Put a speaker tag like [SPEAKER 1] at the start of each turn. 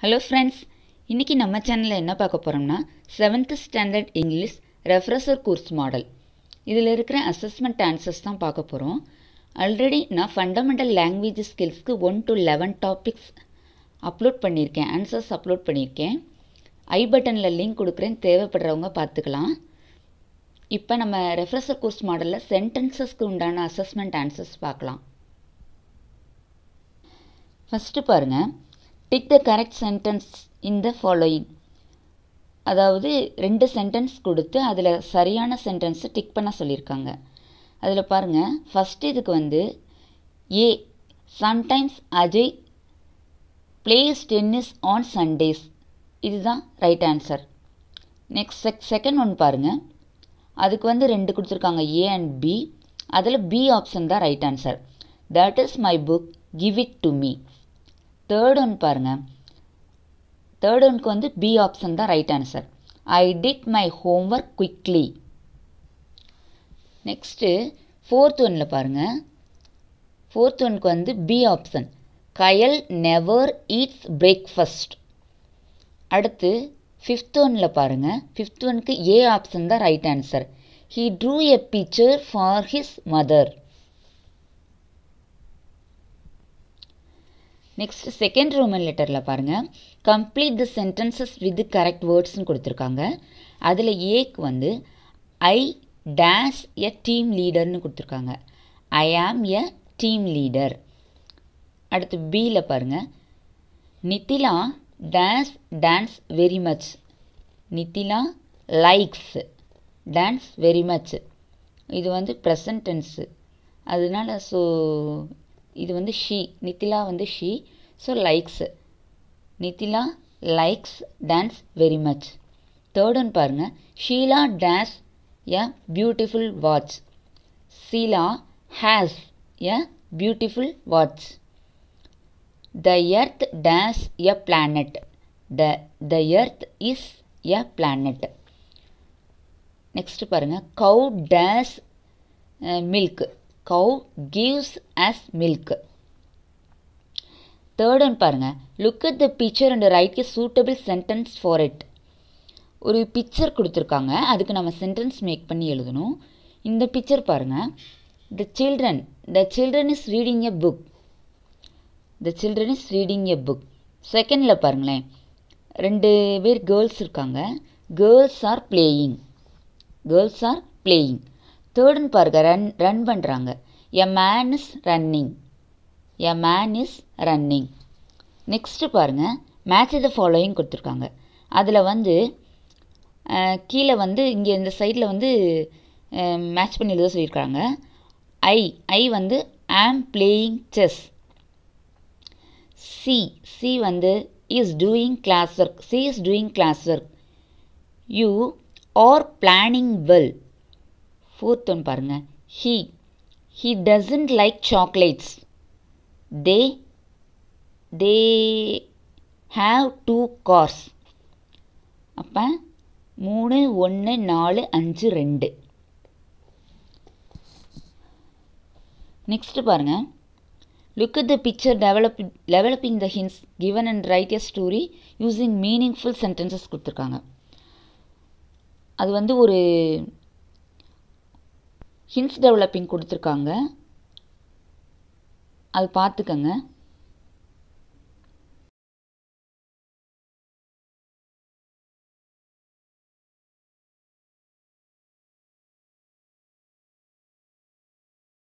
[SPEAKER 1] hello friends இன்றைக்கி நம்ம சேனலில் என்ன பார்க்க போகிறோம்னா seventh standard English refresher course model இதில் இருக்கிற அசஸ்மெண்ட் ஆன்சர்ஸ் தான் பார்க்க போகிறோம் ஆல்ரெடி நான் ஃபண்டமெண்டல் லாங்குவேஜ் ஸ்கில்ஸ்க்கு one to eleven topics upload பண்ணியிருக்கேன் ஆன்சர்ஸ் அப்லோட் பண்ணியிருக்கேன் ஐ பட்டனில் லிங்க் கொடுக்குறேன் தேவைப்படுறவங்க பார்த்துக்கலாம் இப்போ நம்ம ரெஃப்ரெஷர் கோர்ஸ் மாடலில் சென்டென்சஸ்க்கு உண்டான அசஸ்மெண்ட் ஆன்சர்ஸ் பார்க்கலாம் ஃபஸ்ட்டு பாருங்கள் tick the correct sentence in the following அதாவது ரெண்டு சென்டென்ஸ் கொடுத்து அதில் சரியான சென்டென்ஸை டிக் பண்ண சொல்லியிருக்காங்க அதில் பாருங்கள் ஃபஸ்ட் இதுக்கு வந்து A sometimes Ajay plays tennis on Sundays இதுதான் right answer next check second one பாருங்கள் அதுக்கு வந்து ரெண்டு கொடுத்துருக்காங்க ஏ அண்ட் பி அதில் பி ஆப்ஷன் தான் right answer that is my book give it to me third one பாருங்கள் தேர்ட் ஒன்க்கு வந்து பி ஆப்ஷன் தான் right answer I did my homework quickly next fourth ஒனில் பாருங்கள் ஃபோர்த் ஒன்க்கு வந்து B option Kayal never eats breakfast அடுத்து fifth ஒனில் பாருங்கள் ஃபிஃப்த் ஒனுக்கு ஏ ஆப்ஷன் தான் right answer he drew a picture for his mother next second Roman லெட்டரில் பாருங்கள் complete the sentences with correct வேர்ட்ஸ்னு கொடுத்துருக்காங்க அதில் ஏக்கு வந்து ஐ டேஷ் எ டீம் லீடர்னு கொடுத்துருக்காங்க ஐ ஆம் எ டீம் லீடர் அடுத்து பியில் பாருங்கள் Nithila dance dance very much Nithila likes dance very much இது வந்து ப்ரெசன்டென்ஸு அதனால் அதனால ஸோ இது வந்து ஷீ நித்திலா வந்து she so likes Nithila likes dance very much தேர்டுன்னு பாருங்கள் Sheela dance a beautiful watch Sheela has a beautiful watch the earth dance a planet the the earth is a planet next பாருங்கள் cow days milk cow gives us milk third one பாருங்கள் look at the picture and write a suitable sentence for it ஒரு picture கொடுத்துருக்காங்க அதுக்கு நம்ம sentence make பண்ணி எழுதணும் இந்த picture பாருங்கள் the children the children is reading a book the children is reading a book செகண்டில் பாருங்களேன் ரெண்டு பேர் கேர்ள்ஸ் இருக்காங்க girls are playing girls are playing தேர்டுன்னு பாருங்க ரன் ரன் பண்ணுறாங்க a man is running a man is running next பாருங்கள் match இதை ஃபாலோயிங் கொடுத்துருக்காங்க அதில் வந்து கீழே வந்து இங்கே இந்த சைடில் வந்து மேட்ச் பண்ணி எழுத சொல்லியிருக்காங்க ஐ ஐ வந்து am playing chess she she வந்து is doing class work she is doing class work you are planning well fourth one பாருங்கள் he he doesn't like chocolates they they have two cars அப்போ மூணு ஒன்று நாலு அஞ்சு ரெண்டு next பாருங்கள் look at the picture develop developing the hints given and write a story using meaningful sentences கொடுத்துருக்காங்க அது வந்து ஒரு ஹில்ஸ் டெவலப்பிங் கொடுத்துருக்காங்க அது பார்த்துக்கங்க